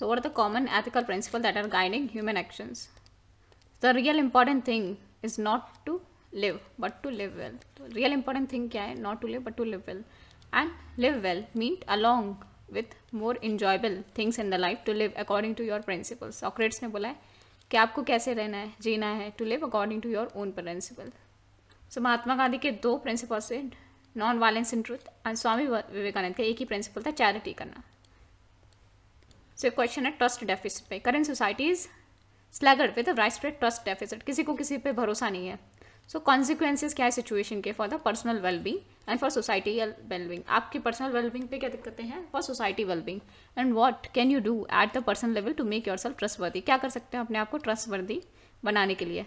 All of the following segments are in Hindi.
So what are the common ethical principles that are guiding human actions? The real important thing is not to live but to live well. the real important thing kya hai Not to live but to live well. And live well means along with more enjoyable things in the life to live according to your principles. Socrates ne bola hai कि आपको कैसे रहना है जीना है to live according to your own principle so Mahatma Gandhi के दो प्रिंसिपल्स थे non violence in truth and Swami Vivekananda का एक ही प्रिंसिपल था चैरिटी करना सो एक क्वेश्चन है ट्रस्ट डेफिसिट पे current societies staggered with rise spread trust deficit किसी को किसी पे भरोसा नहीं है सो so, कॉन्सिक्वेंसेज क्या है सिचुएशन के for the personal wellbeing and for society wellbeing आपकी पर्सनल वेलबिंग पे क्या दिक्कतें हैं for society wellbeing and what can you do at the personal level to make yourself trustworthy क्या कर सकते हैं अपने आप को ट्रस्ट वर्दी बनाने के लिए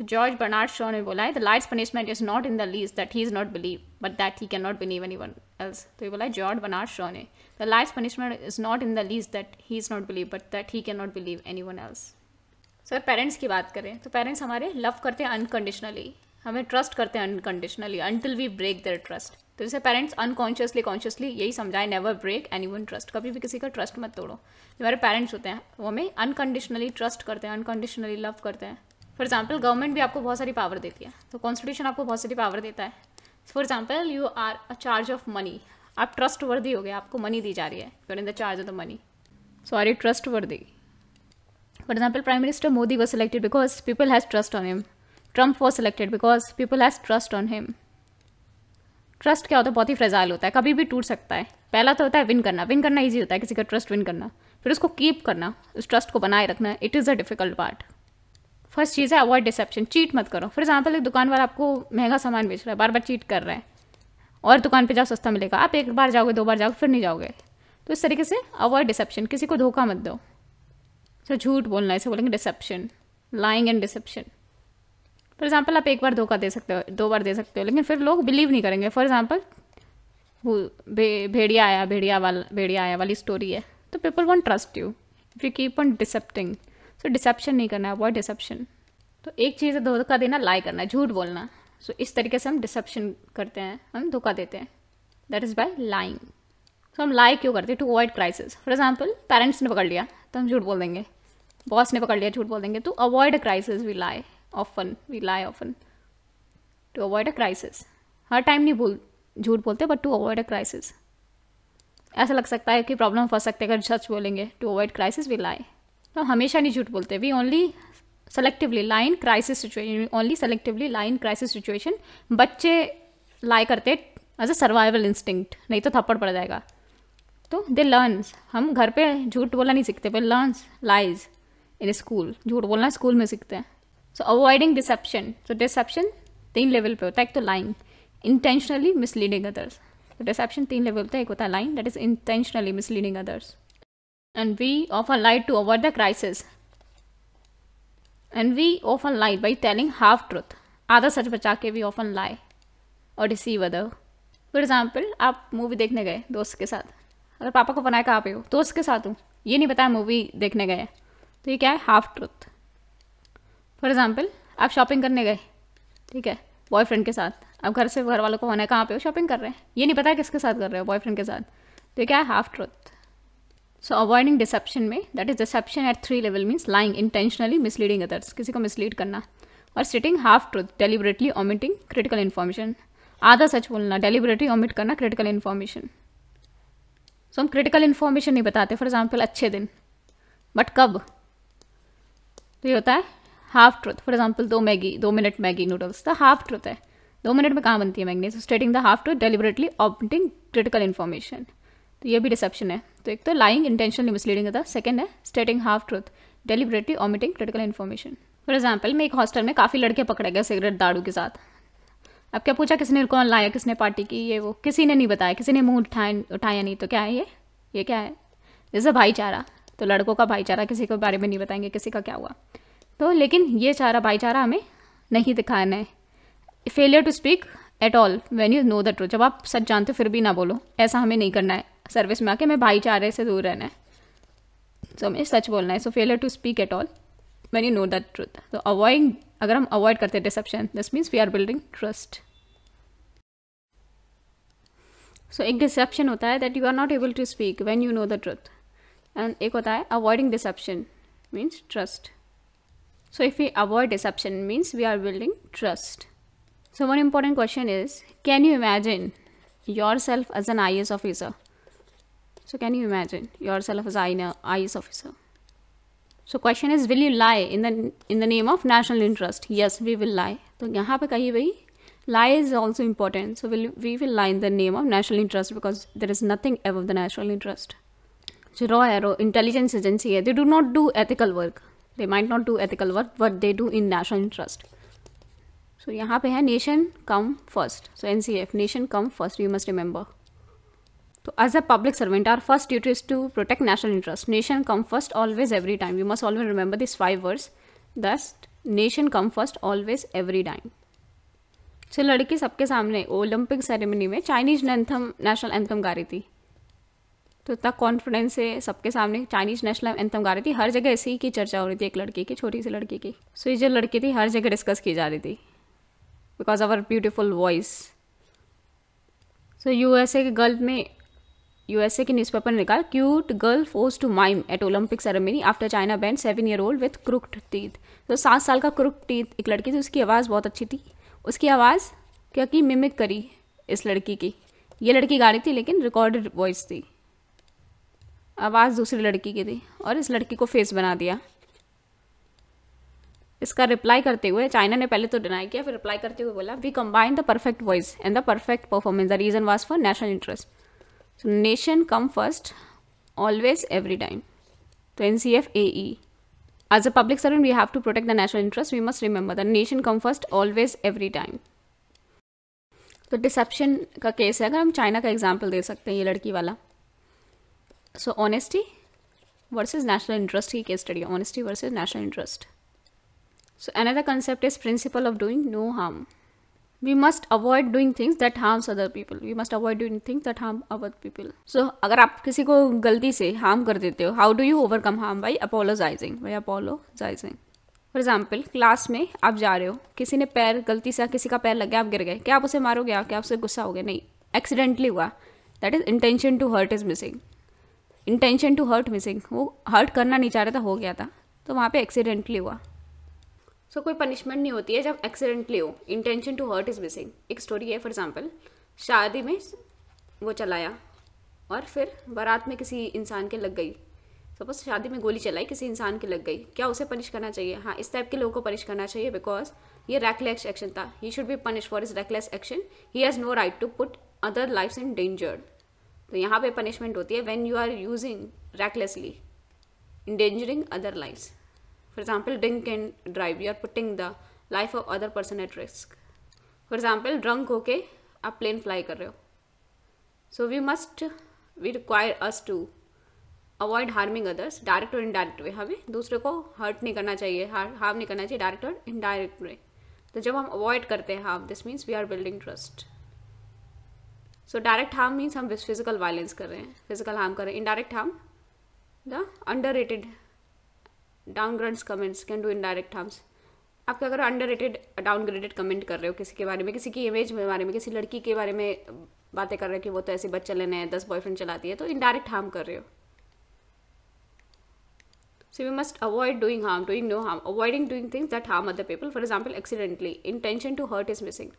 तो जॉर्ज बर्नार्ड Shaw ने बोला है the liar's punishment is not in the least that he is not believe but that he can not believe anyone else तो ये बोला है जॉर्ज बर्नार्ड शॉ ने the liar's punishment is not in the least that he is not believe but that he can not believe anyone else sir parents की बात करें तो पेरेंट्स हमारे लव करते हैं अनकंडीशनली हमें ट्रस्ट करते हैं unconditionally until we break their trust तो जैसे पेरेंट्स अनकॉन्शियसली कॉन्शियसली यही समझाए never break anyone trust कभी भी किसी का ट्रस्ट मत तोड़ो जो हमारे पेरेंट्स होते हैं वो हमें अनकंडीशनली ट्रस्ट करते हैं अनकंडीशनली लव करते हैं फॉर एग्जाम्पल गवर्नमेंट भी आपको बहुत सारी पावर देती है तो कॉन्स्टिट्यूशन आपको बहुत सारी पावर देता है for example you are a charge of money आप ट्रस्ट वर्दी हो गए आपको मनी दी जा रही है you're in the charge of the money sorry trustworthy for example prime minister Modi was selected because people has trust on him Trump was selected because people has trust on him trust क्या होता है बहुत ही फ्रेजाइल होता है कभी भी टूट सकता है पहला तो होता है विन करना विन करना ईजी होता है किसी का ट्रस्ट विन करना फिर उसको कीप करना उस ट्रस्ट को बनाए रखना it is a difficult part first चीज़ है अवॉइड डिसेप्शन चीट मत करो फॉर एग्जाम्पल एक दुकान वाला आपको महंगा सामान बेच रहा है बार बार चीट कर रहा है और दुकान पे जाओ सस्ता मिलेगा आप एक बार जाओगे दो बार जाओगे फिर नहीं जाओगे तो इस तरीके से अवॉइड डिसेप्शन किसी को धोखा मत दो सो झूठ बोलना इसे बोलेंगे deception lying and deception for example आप एक बार धोखा दे सकते हो दो बार दे सकते हो लेकिन फिर लोग बिलीव नहीं करेंगे फॉर एग्जाम्पल वो भेड़िया आया भेड़िया वाला भेड़िया आया वाली स्टोरी है तो people won't trust you if you keep on deceiving so तो डिसेप्शन नहीं करना अवॉइड डिसेप्शन तो एक चीज़ है धोखा देना लाई करना झूठ बोलना सो so, इस तरीके से हम डिसेप्शन करते हैं हम धोखा देते हैं that is by lying so हम लाई क्यों करते हैं to avoid crisis for example parents ने पकड़ लिया तो हम झूठ बोल देंगे बॉस ने पकड़ लिया झूठ बोल देंगे तो avoid a crisis we lie often we lie often to avoid a crisis हर टाइम नहीं बोल झूठ बोलते but to avoid a crisis ऐसा लग सकता है कि प्रॉब्लम फंस सकते हैं अगर सच बोलेंगे to avoid crisis we lie तो हमेशा नहीं झूठ बोलते we only selectively lying crisis situation only selectively lying crisis situation बच्चे लाई करते एज अ सर्वाइवल इंस्टिंक्ट नहीं तो थप्पड़ पड़ जाएगा तो दे लर्नस हम घर पे झूठ बोलना नहीं सीखते पर लर्नस लाइज इन स्कूल झूठ बोलना स्कूल में सीखते हैं so avoiding deception so deception तीन लेवल पे होता है एक तो लाइन इंटेंशनली मिसलीडिंग अदर्स तो डिसेप्शन तीन लेवल होता है एक होता है lying that is intentionally misleading others and we often lie to avoid the crisis. And we often lie by telling half truth. आधा सच बचा के वी ऑफन लाई और डिसीव अदर फॉर एग्जाम्पल आप मूवी देखने गए दोस्त के साथ अगर पापा को बनाया कहाँ पे हो दोस्त के साथ हूँ ये नहीं बताया मूवी देखने गए तो ये क्या है हाफ ट्रुथ फॉर एग्जाम्पल आप शॉपिंग करने गए ठीक है बॉयफ्रेंड के साथ आप घर से घर वालों को बनाया कहाँ पे हो शॉपिंग कर रहे हैं ये नहीं पता किसके साथ कर रहे हो बॉयफ्रेंड के साथ तो ये क्या है half truth so avoiding deception में that is deception at three level means lying intentionally misleading others किसी को मिसलीड करना और stating half truth deliberately omitting critical information आधा सच बोलना डेलिबरेटली ओमिट करना क्रिटिकल इन्फॉर्मेशन सो हम क्रिटिकल इन्फॉर्मेशन नहीं बताते फॉर एग्जाम्पल अच्छे दिन बट कब तो ये होता है हाफ ट्रूथ फॉर एग्जाम्पल दो मैगी दो minute Maggi noodles the half truth है दो मिनट में कहाँ बनती है Maggi so stating the half truth deliberately omitting critical information तो ये भी डिसेप्शन है तो एक तो लाइंग इंटेंशनली मिसलीडिंग था सेकेंड है stating half truth deliberately omitting critical information for example मैं एक हॉस्टल में काफ़ी लड़के पकड़े गए सिगरेट दारू के साथ अब क्या पूछा किसने कौन लाया किसने पार्टी की ये वो किसी ने नहीं बताया किसी ने मुंह उठाया उठाया नहीं तो क्या है ये ये क्या है जैसे भाईचारा तो लड़कों का भाईचारा किसी के बारे में नहीं बताएंगे किसी का क्या हुआ तो लेकिन ये चारा भाईचारा हमें नहीं दिखाना है failure to speak at all when you know the truth जब आप सच जानते हो फिर भी ना बोलो ऐसा हमें नहीं करना है सर्विस में आके मैं भाईचारे से दूर रहना है सो हमें सच बोलना है so failure to speak at all when you know that truth तो अवॉइड अगर हम अवॉइड करते हैं deception this means we are building trust so एक डिसेप्शन होता है that you are not able to speak when you know the truth and एक होता है avoiding deception means trust so if you avoid we means we are building trust so one important question is can you imagine yourself as an I S officer So can you imagine yourself as IS officer? So question is, will you lie in the in the name of national interest? Yes, we will lie. So यहाँ पे कहीं lie is also important. So will we will lie in the name of national interest because there is nothing above the national interest. So raw arrow intelligence agency They do not do ethical work. They might not do ethical work, but they do in national interest. So यहाँ पे है nation come first. So NCF nation come first. You must remember. तो as a public servant our first duty is to protect national interest nation come first always every time you must always remember this five words thus nation come first always every time so लड़की सबके सामने ओलंपिक सेरेमनी में चाइनीज एंथम नेशनल एंथम गा रही थी तो इतना कॉन्फिडेंस से सबके सामने चाइनीज नेशनल एंथम गा रही थी हर जगह ही की चर्चा हो रही थी एक लड़की की छोटी सी लड़की की सो so, ये जो लड़की थी हर जगह डिस्कस की जा रही थी because our beautiful voice so U S A के गर्ल में यूएसए के न्यूज़पेपर ने कहा cute girl forced to mime at Olympic ceremony after China banned seven year old with crooked teeth तो सात साल का क्रुक्ड टीथ एक लड़की थी उसकी आवाज़ बहुत अच्छी थी उसकी आवाज़ क्योंकि मिमिक करी इस लड़की की ये लड़की गा रही थी लेकिन रिकॉर्डेड वॉइस थी आवाज़ दूसरी लड़की की थी और इस लड़की को फेस बना दिया इसका रिप्लाई करते हुए चाइना ने पहले तो डिनाई किया फिर रिप्लाई करते हुए बोला we combine the perfect voice and the perfect performance the reason was for national interest nation come first always every time तो N C F A E as a public servant we have to protect the national interest we must remember the nation come first always every time तो डिसेप्शन का केस है अगर हम चाइना का एग्जाम्पल दे सकते हैं ये लड़की वाला so honesty versus national interest की case study honesty versus national interest so another concept is principle of doing no harm we must avoid doing things that harms other people we must avoid doing things that harm our people so अगर आप किसी को गलती से हार्म कर देते हो how do you overcome harm by apologizing by apologizing for example class में आप जा रहे हो किसी ने पैर गलती से किसी का पैर लग गया आप गिर गए क्या आप उसे मारोगे आप क्या आप उसे गुस्सा हो गया नहीं एक्सीडेंटली हुआ that is intention to hurt is missing intention to hurt missing वो हर्ट करना नहीं चाह रहा था हो गया था तो वहाँ पे एक्सीडेंटली हुआ सो so, कोई पनिशमेंट नहीं होती है जब एक्सीडेंटली हो intention to hurt is missing एक स्टोरी है फॉर एग्जाम्पल शादी में वो चलाया और फिर बारात में किसी इंसान के लग गई सपोज शादी में गोली चलाई किसी इंसान के लग गई क्या उसे पनिश करना चाहिए हाँ इस टाइप के लोगों को पनिश करना चाहिए बिकॉज ये रेकलेस एक्शन था he should be punish for is reckless action he has no right to put other life in danger तो यहाँ पे पनिशमेंट होती है when you are using recklessly endangering other lives For example, drink and drive. You are putting the life of other person at risk for example drunk होके आप प्लेन फ्लाई कर रहे हो so we must we require us to avoid harming others direct और इनडायरेक्ट वे हमें दूसरे को हर्ट नहीं करना चाहिए हार्म नहीं करना चाहिए डायरेक्ट और इनडायरेक्ट वे तो जब हम अवॉइड करते हैं harm this means we are building trust so direct harm means हम फिजिकल वायलेंस कर रहे हैं फिजिकल हार्म कर रहे हैं indirect harm the underrated downgrades comments can do indirect harms आपके अगर अंडररेटेड डाउनग्रेडेड कमेंट कर रहे हो किसी के बारे में किसी की इमेज के बारे में किसी लड़की के बारे में बातें कर रहे हो कि वो तो ऐसे बच्चे लेने हैं दस बॉयफ्रेंड चलाती है तो इनडायरेक्ट हार्म कर रहे हो so we must avoid doing harm doing no harm avoiding doing things that harm other people for example accidentally intention to hurt is missing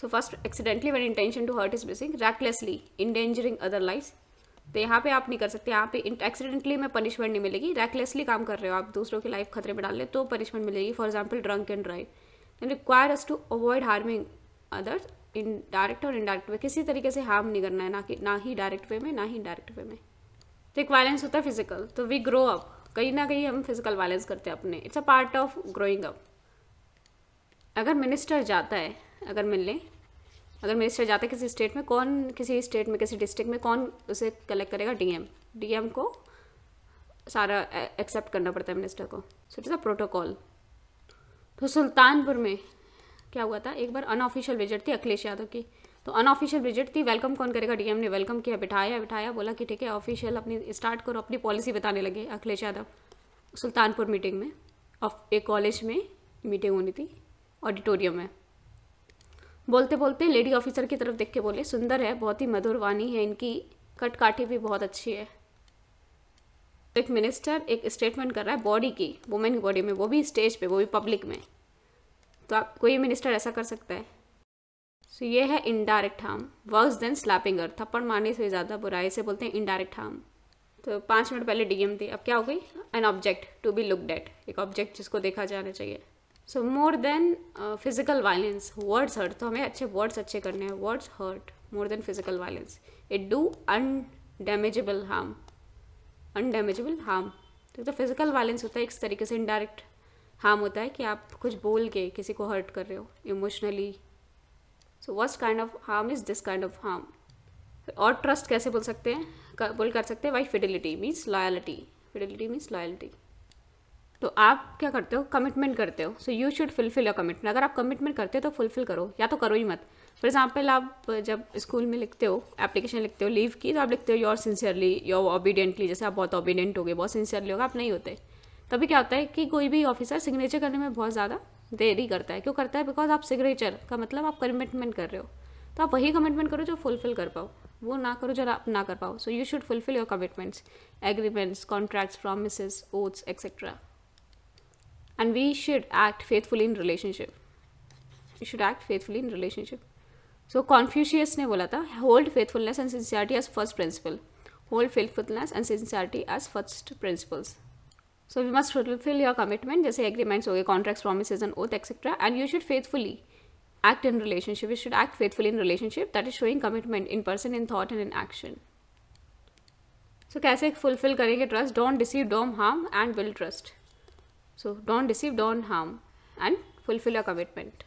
so first accidentally when intention to hurt is missing recklessly endangering other life तो यहाँ पे आप नहीं कर सकते यहाँ पे एक्सीडेंटली में पनिशमेंट नहीं मिलेगी रेकलेसली काम कर रहे हो आप दूसरों की लाइफ खतरे में डाल ले तो पनिशमेंट मिलेगी for example drunk and drive and require us to avoid harming others in direct और इनडायरेक्ट वे किसी तरीके से हार्म नहीं करना है ना कि ना ही डायरेक्ट वे में ना ही इनडायरेक्ट वे में तो एक वायलेंस होता है फिजिकल तो वी ग्रो अप कहीं ना कहीं हम फिजिकल वायलेंस करते हैं अपने it's a part of growing up अगर मिनिस्टर जाता है अगर मिलने अगर मिनिस्टर जाता है किसी स्टेट में कौन किसी स्टेट में किसी डिस्ट्रिक्ट में कौन उसे कलेक्ट करेगा डीएम डीएम को सारा एक्सेप्ट करना पड़ता है मिनिस्टर को so it is a protocol तो सुल्तानपुर में क्या हुआ था एक बार अनऑफिशियल विजिट थी अखिलेश यादव की तो अनऑफिशियल विजिट थी वेलकम कौन करेगा डीएम ने वेलकम किया बिठाया बिठाया बोला कि ठीक है ऑफिशियल अपनी स्टार्ट करो अपनी पॉलिसी बताने लगे अखिलेश यादव सुल्तानपुर मीटिंग में एक कॉलेज में मीटिंग होनी थी ऑडिटोरियम में बोलते बोलते लेडी ऑफिसर की तरफ देख के बोले सुंदर है बहुत ही मधुर वाणी है इनकी कटकाठी भी बहुत अच्छी है एक मिनिस्टर एक स्टेटमेंट कर रहा है बॉडी की वुमेन की बॉडी में वो भी स्टेज पे वो भी पब्लिक में तो आप कोई मिनिस्टर ऐसा कर सकता है सो so, ये है indirect harm worse than slapping uh थप्पड़ मारने से ज़्यादा बुरा इसे बोलते हैं इनडायरेक्ट हार्म तो पाँच मिनट पहले डीएम थी अब क्या हो गई an object to be looked at एक ऑब्जेक्ट जिसको देखा जाना चाहिए so more than physical violence words hurt तो हमें अच्छे वर्ड्स अच्छे करने हैं words hurt more than physical violence it do undamageable harm undamageable harm तो फिजिकल वायलेंस तो होता है एक तरीके से इनडायरेक्ट हार्म होता है कि आप कुछ बोल के किसी को हर्ट कर रहे हो emotionally so worst kind of harm is this kind of harm और ट्रस्ट कैसे बोल सकते हैं बोल कर सकते हैं by fidelity means loyalty fidelity means loyalty तो आप क्या करते हो कमिटमेंट करते हो so you should fulfil your commitment अगर आप कमिटमेंट करते हो तो फुलफिल करो या तो करो ही मत फॉर एग्जाम्पल आप जब स्कूल में लिखते हो एप्लीकेशन लिखते हो लीव की तो आप लिखते हो योर सिंसियरली योर ऑबीडियंटली जैसे आप बहुत ऑबीडियंट हो गए बहुत सिंसियरली होगा आप नहीं होते तभी क्या होता है कि कोई भी ऑफिसर सिग्नेचर करने में बहुत ज़्यादा देरी करता है क्यों करता है बिकॉज आप सिग्नेचर का मतलब आप कमिटमेंट कर रहे हो तो आप वही कमिटमेंट करो जो फुलफिल कर पाओ वो ना करो जो आप ना कर पाओ so you should fulfil your commitments agreements contracts promise oaths etcetera and we should act faithfully in relationship we should act faithfully in relationship so, confucius ne bola tha hold faithfulness and sincerity as first principle hold faithfulness and sincerity as first principles so we must fulfill your commitment jaise agreements ho gaye contracts promises and oath etc and you should faithfully act in relationship you should act faithfully in relationship that is showing commitment in person in thought and in action so kaise fulfill karenge trust don't deceive don't harm and build trust So, don't deceive, don't harm and fulfill your commitment.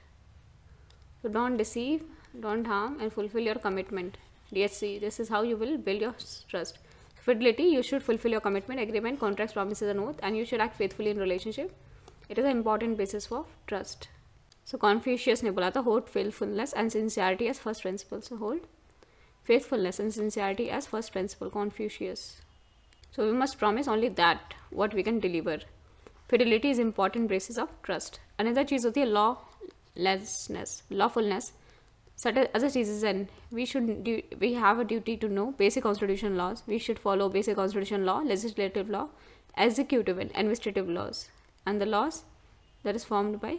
So, don't deceive, don't harm and fulfill your commitment. DHC, this is how you will build your trust. Fidelity, you should fulfill your commitment, agreement, contracts, promises and oath and you should act faithfully in relationship. It is an important basis for trust. So Confucius ने बोला था hold faithfulness and sincerity as first principle. So hold faithfulness and sincerity as first principle. Confucius. So we must promise only that what we can deliver. Fidelity is important basis of trust another चीज़ होती है लॉ लेसनेस लॉफुलनेस सट अदर चीज is an we should we have a duty to know basic constitution laws we should follow basic constitution law legislative law executive and administrative laws and the laws that is formed by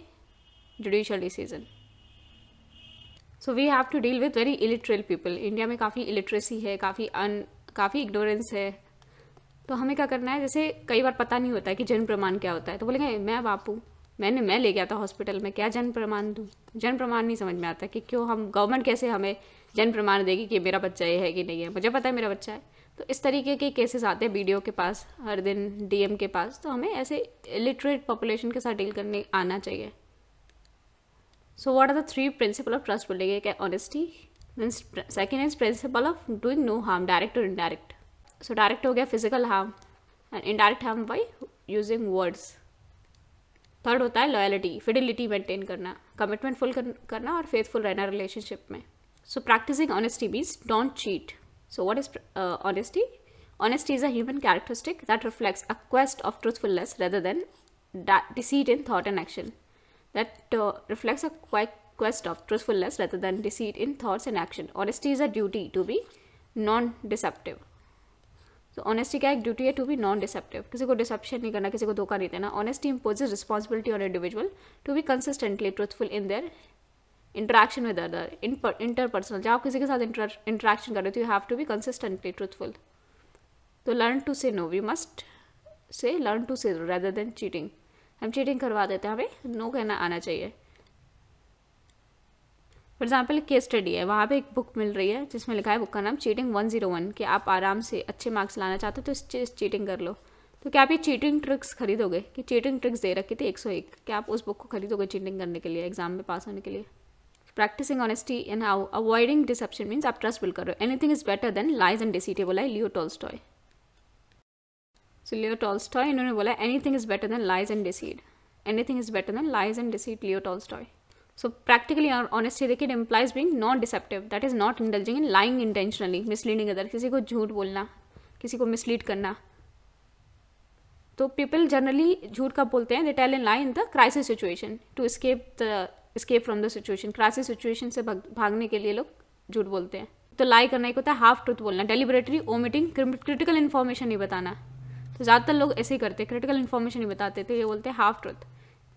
judicial decision so we have to deal with very illiterate people India में काफ़ी इलिटरेसी है काफ़ी अन काफ़ी इग्नोरेंस है तो हमें क्या करना है जैसे कई बार पता नहीं होता है कि जन्म प्रमाण क्या होता है तो बोलेंगे मैं बापू मैंने मैं ले गया था हॉस्पिटल में क्या जन्म प्रमाण दूँ जन्म प्रमाण नहीं समझ में आता कि क्यों हम गवर्नमेंट कैसे हमें जन्म प्रमाण देगी कि मेरा बच्चा ये है कि नहीं है मुझे पता है मेरा बच्चा है तो इस तरीके के केसेस आते हैं बी के पास हर दिन डीएम के पास तो हमें ऐसे लिटरेट पॉपुलेशन के साथ डील करने आना चाहिए so what are the three principle of trust बोलेंगे क्या honesty means second is principle of doing no harm direct और इनडायरेक्ट सो डायरेक्ट हो गया physical harm and indirect harm by using words third होता है लॉयलिटी फिडिलिटी मेंटेन करना कमिटमेंट फुल करना और फेथफुल रहना रिलेशनशिप में so practicing honesty means don't cheat so what is honesty honesty is a human characteristic that reflects a quest of truthfulness rather than deceit in thought and action that reflects a quest of truthfulness rather than deceit in thoughts and action honesty is a duty to be non deceptive तो ऑनेस्टी का एक ड्यूटी है टू बी नॉन डिसेप्टिव किसी को डिसेप्शन नहीं करना किसी को धोखा नहीं देना honesty imposes responsibility on individual to be consistently truthful in their interaction with other interpersonal जब आप किसी के साथ इंटरेक्शन कर रहे हो तो you have to be consistently truthful तो learn to say no we must say learn to say rather than cheating हम चीटिंग करवा देते हैं हमें नो कहना आना चाहिए फॉर एग्जाम्पल केस स्टडी है वहाँ पे एक बुक मिल रही है जिसमें लिखा है बुक का नाम चीटिंग वन जीरो वन कि आप आराम से अच्छे मार्क्स लाना चाहते हो तो इस चीज़ चीटिंग कर लो तो क्या आप ये चीटिंग ट्रिक्स खरीदोगे कि चीटिंग ट्रिक्स दे रखी थी एक सौ एक क्या आप उस बुक को खरीदोगे चीटिंग करने के लिए एग्जाम में पास होने के लिए practicing honesty and how avoiding deception means आप ट्रस्ट बिल्ड करो any thing anything is better than lies and deceitful बोला है Leo Tolstoy so Leo Tolstoy इन्होंने बोला anything is better than lies and deceit anything is better than lies and deceit Leo Tolstoy So practically और ऑनेस्टी देखिए implies implies being non-deceptive that is not indulging in lying intentionally misleading किसी को झूठ बोलना किसी को मिसलीड करना तो पीपल जनरली झूठ कब बोलते हैं they tell and lie in the crisis situation to escape the escape from the situation crisis situation से भागने के लिए लोग झूठ बोलते हैं तो लाई करना एक होता है हाफ ट्रूथ बोलना डेलीबरेटरी ओमिटिंग क्रिटिकल इन्फॉर्मेशन नहीं बताना तो ज़्यादातर लोग ऐसे ही करते क्रिटिकल इन्फॉर्मेशन नहीं बताते तो ये बोलते हैं half truth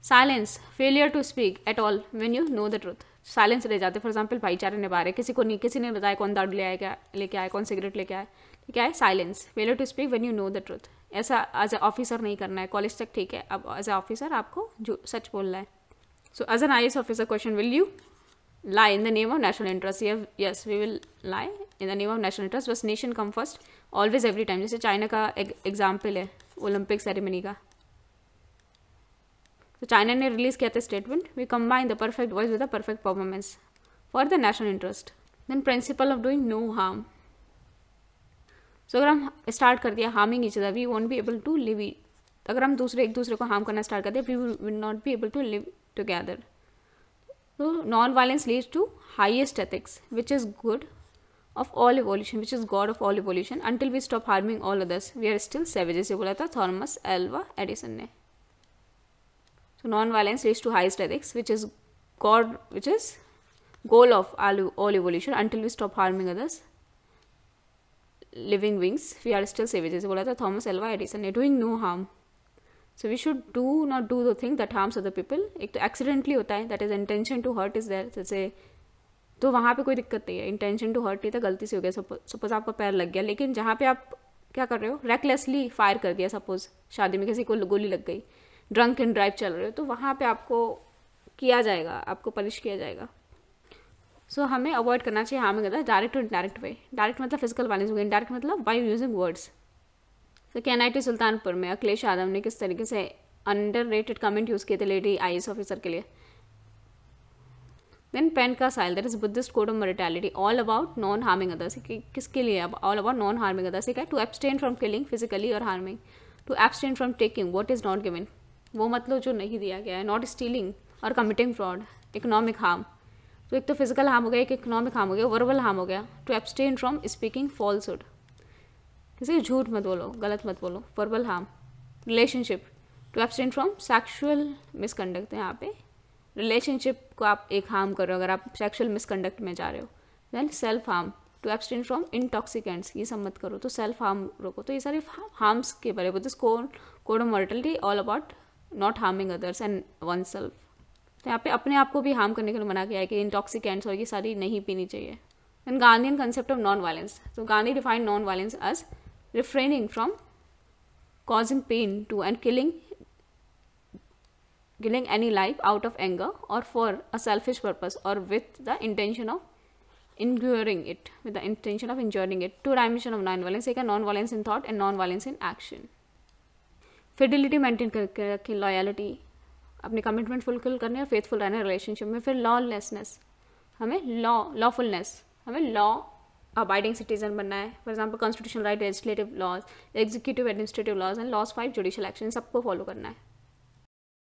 silence failure to speak at all when you know the truth silence रह जाते फॉर एग्जाम्पल भाईचारे निभा रहे किसी को नहीं किसी ने बताया कौन दारू ले आया क्या लेके आए कौन सिगरेट लेके आए ठीक तो है silence failure to speak when you know the truth ऐसा एज ए ऑफिसर नहीं करना है कॉलेज तक ठीक है अब एज ए ऑफिसर आपको जो सच बोलना है so as an I S officer question will you lie in the name of national interest yeah, we will lie in the name of of interest interest बस nation come first always every time जैसे चाइना का एग्जाम्पल है ओलंपिक सेरेमनी का तो चाइना ने रिलीज किया था statement we combine the perfect voice with the perfect performance for the national interest then principle of doing no harm so अगर हम स्टार्ट कर दिया harming each we won't be able to live it अगर हम दूसरे एक दूसरे को हार्म करना स्टार्ट करते दिया we will not be able to live together तो non violence lead to highest ethics which is good of all evolution which is God of all evolution until we stop harming all others we are still savages ये बोला था थॉर्मस एल्वा एडिसन ने So non-violence leads to highest ethics, which is God, which is goal of all, all evolution until we stop harming others. Living beings, we are still savages. बोला था थॉमस एल्वा एडिसन ने doing no harm so we should do not do the thing that harms other people एक तो एक्सीडेंटली होता है that is intention to hurt is there जैसे तो वहाँ पे कोई दिक्कत नहीं है इंटेंशन टू हर्ट नहीं था गलती से हो गया सपोज आपका पैर लग गया लेकिन जहाँ पे आप क्या कर रहे हो रेकलेसली फायर कर दिया सपोज शादी में किसी को गोली लग गई ड्रंक एंड ड्राइव चल रहे हो तो वहाँ पे आपको किया जाएगा आपको पनिश किया जाएगा सो so, हमें अवॉइड करना चाहिए हार्मिंग अदर डायरेक्ट और इनडायरेक्ट वे डायरेक्ट मतलब फिजिकल वायलेंस होगी इनडायरेक्ट मतलब बाई यूजिंग वर्ड्स तो कैन आई टी सुल्तानपुर में अखिलेश यादव ने किस तरीके से अंडर रेटेड कमेंट यूज़ किए थे लेडी आई ऑफिसर के लिए देन पेन का साइल that is Buddhist code of morality all about non harming others किसके लिए अब all about non harming others ठीक है to abstain from killing physically और harming to abstain from taking what is not given वो मतलब जो नहीं दिया गया है नॉट स्टीलिंग और कमिटिंग फ्रॉड इकोनॉमिक हार्म तो एक तो फिजिकल हार्म हो गया एक इकोनॉमिक हार्म हो गया वर्बल हार्म हो गया to abstain from speaking falsehood किसी झूठ मत बोलो गलत मत बोलो verbal harm relationship to abstain from sexual misconduct यहाँ पे रिलेशनशिप को आप एक हार्म कर रहे हो अगर आप सेक्शुअल मिसकंडक्ट में जा रहे हो then self harm to abstain from intoxicants ये सब मत करो तो सेल्फ हार्म रोको तो ये सारे हार्म्स के बारे में this code of mortality all about not harming others and oneself तो यहाँ पे अपने आप को भी हार्म करने के लिए मना किया है कि इंटॉक्सिकेंट्स और ये सारी नहीं पीनी चाहिए and Gandhian concept of non violence तो Gandhi defined non violence as refraining from causing pain to and killing killing any life out of anger और फॉर अ सेल्फिश पर्पज और with the intention of injuring it with the intention of injuring it two dimension of non violence एक non violence in thought and non violence in action fidelity maintain करके रखें लॉयलिटी अपने कमिटमेंट फुलफिल करने और फेथफुल रहने रिलेशनशिप में फिर लॉलेसनेस हमें लॉ लॉफुलनेस हमें लॉ अबाइडिंग सिटीजन बनना है for example constitution right legislative laws executive administrative laws and laws five judicial action सबको फॉलो करना है